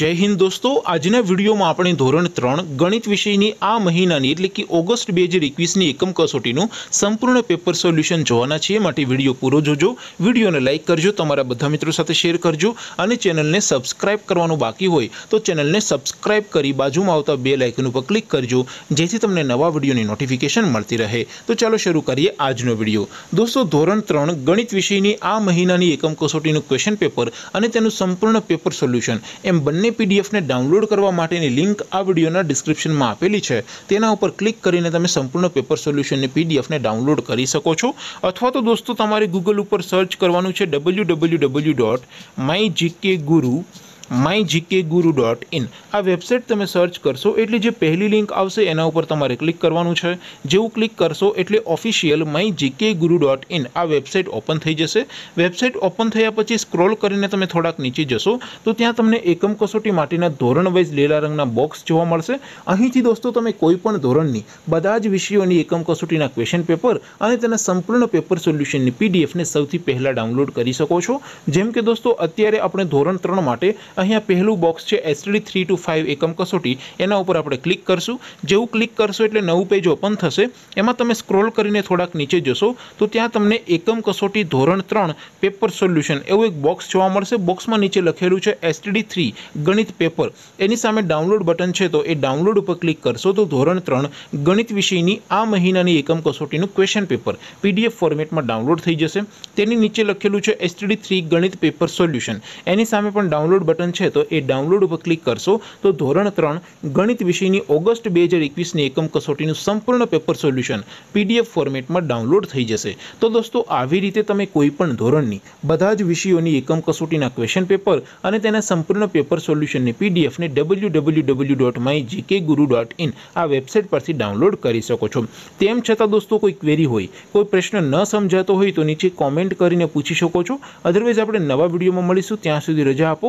જય હિન્દ દોસ્તો આજના વિડીયોમાં આપણે ધોરણ ત્રણ ગણિત વિષયની આ મહિનાની એટલે કે ઓગસ્ટ બે હજાર એકવીસની એકમ કસોટીનું સંપૂર્ણ પેપર સોલ્યુશન જોવાના છીએ માટે વિડીયો પૂરો જોજો વિડીયોને લાઇક કરજો તમારા બધા મિત્રો સાથે શેર કરજો અને ચેનલને સબસ્ક્રાઇબ કરવાનું બાકી હોય તો ચેનલને સબસ્ક્રાઇબ કરી બાજુમાં આવતા બે લાઇકન ઉપર ક્લિક કરજો જેથી તમને નવા વિડીયોની નોટિફિકેશન મળતી રહે તો ચાલો શરૂ કરીએ આજનો વિડીયો દોસ્તો ધોરણ ત્રણ ગણિત વિષયની આ મહિનાની એકમ કસોટીનું ક્વેશ્ચન પેપર અને તેનું સંપૂર્ણ પેપર સોલ્યુશન એમ બંને બંને પીડીએફને ડાઉનલોડ કરવા માટેની લિંક આ વિડીયોના ડિસ્ક્રિપ્શનમાં આપેલી છે તેના ઉપર ક્લિક કરીને તમે સંપૂર્ણ પેપર સોલ્યુશનની પીડીએફને ડાઉનલોડ કરી શકો છો અથવા તો દોસ્તો તમારે ગૂગલ ઉપર સર્ચ કરવાનું છે W W W dot my GK guru my GK guru dot in આ વેબસાઇટ તમે સર્ચ કરશો એટલે જે પહેલી લિંક આવશે એના ઉપર તમારે ક્લિક કરવાનું છે જેવું ક્લિક કરશો એટલે official my GK guru dot in આ વેબસાઇટ ઓપન થઈ જશે વેબસાઇટ ઓપન થયા પછી સ્ક્રોલ કરીને તમે થોડાક નીચે જશો તો ત્યાં તમને એકમ કસોટી માટેના ધોરણ વાઇઝ લીલા રંગના બોક્સ જોવા મળશે અહીંથી દોસ્તો તમે કોઈ પણ ધોરણની બધા જ વિષયોની એકમ કસોટીના ક્વેશ્ચન પેપર અને તેના સંપૂર્ણ પેપર સોલ્યુશનની પીડીએફને સૌથી પહેલાં ડાઉનલોડ કરી શકો છો જેમ કે દોસ્તો અત્યારે આપણે ધોરણ ત્રણ માટે અહીંયા પહેલું બોક્સ છે STD 3 ટુ 5 એકમ કસોટી એના ઉપર આપણે ક્લિક કરશું જેવું ક્લિક કરશો એટલે નવું પેજ ઓપન થશે એમાં તમે સ્ક્રોલ કરીને થોડાક નીચે જોશો તો ત્યાં તમને એકમ કસોટી ધોરણ 3 પેપર સોલ્યુશન એવો એક બોક્સ જોવા મળશે બોક્સમાં નીચે લખેલું છે STD 3 ગણિત પેપર એની સામે ડાઉનલોડ બટન છે તો એ ડાઉનલોડ ઉપર ક્લિક કરશો તો ધોરણ 3 ગણિત વિષયની આ મહિનાની એકમ કસોટીનું ક્વેશ્ચન પેપર PDF ફોર્મેટમાં ડાઉનલોડ થઈ જશે તેની નીચે લખેલું છે STD 3 ગણિત પેપર સોલ્યુશન એની સામે પણ ડાઉનલોડ છે તો એ ડાઉનલોડ ઉપર ક્લિક કરશો તો ધોરણ 3 ગણિત વિષયની ઓગસ્ટ 2021 ની એકમ કસોટીનું સંપૂર્ણ પેપર સોલ્યુશન પીડીએફ ફોર્મેટમાં ડાઉનલોડ થઈ જશે તો દોસ્તો આવી રીતે તમે કોઈ પણ ધોરણની બધા જ વિષયોની એકમ કસોટીના ક્વેશ્ચન પેપર અને તેના સંપૂર્ણ પેપર સોલ્યુશનની પીડીએફ ને www.mygkguru.in આ વેબસાઈટ પરથી ડાઉનલોડ કરી શકો છો તેમ છતાં દોસ્તો કોઈ ક્વેરી હોય કોઈ પ્રશ્ન ન સમજતો હોય તો નીચે કમેન્ટ કરીને પૂછી શકો છો અધરવાઇઝ આપણે નવા વીડિયોમાં મળીશું ત્યાં સુધી રજા આપો